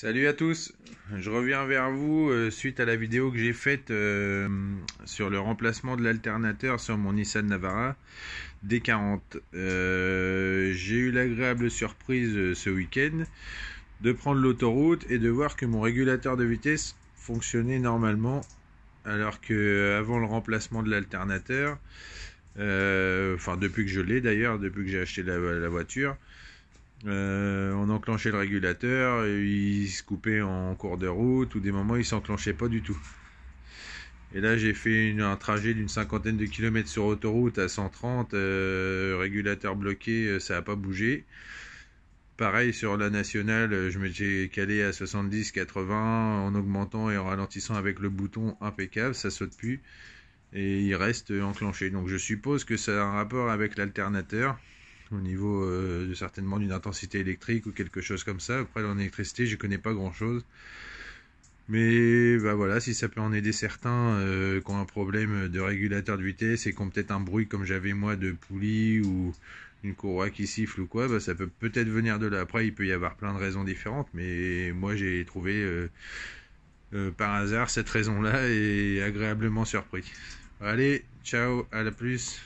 Salut à tous, je reviens vers vous euh, suite à la vidéo que j'ai faite euh, sur le remplacement de l'alternateur sur mon Nissan Navara D40. Euh, j'ai eu l'agréable surprise ce week-end de prendre l'autoroute et de voir que mon régulateur de vitesse fonctionnait normalement alors que avant le remplacement de l'alternateur, enfin depuis que je l'ai d'ailleurs, depuis que j'ai acheté la, voiture, on le régulateur, il se coupait en cours de route, ou des moments il s'enclenchait pas du tout. Et là, j'ai fait un trajet d'une cinquantaine de kilomètres sur autoroute à 130, euh, régulateur bloqué, euh, ça n'a pas bougé. Pareil sur la nationale, euh, je me suis calé à 70-80 en augmentant et en ralentissant avec le bouton impeccable, ça saute plus et il reste enclenché. Donc je suppose que ça a un rapport avec l'alternateur au niveau euh, certainement d'une intensité électrique ou quelque chose comme ça. Après, en électricité, je connais pas grand-chose. Mais bah voilà, si ça peut en aider certains euh, qui ont un problème de régulateur de vitesse et qui ont peut-être un bruit comme j'avais moi de poulie ou une courroie qui siffle ou quoi, bah, ça peut peut-être venir de là. Après, il peut y avoir plein de raisons différentes, mais moi j'ai trouvé euh, par hasard cette raison-là et agréablement surpris. Allez, ciao, à la plus.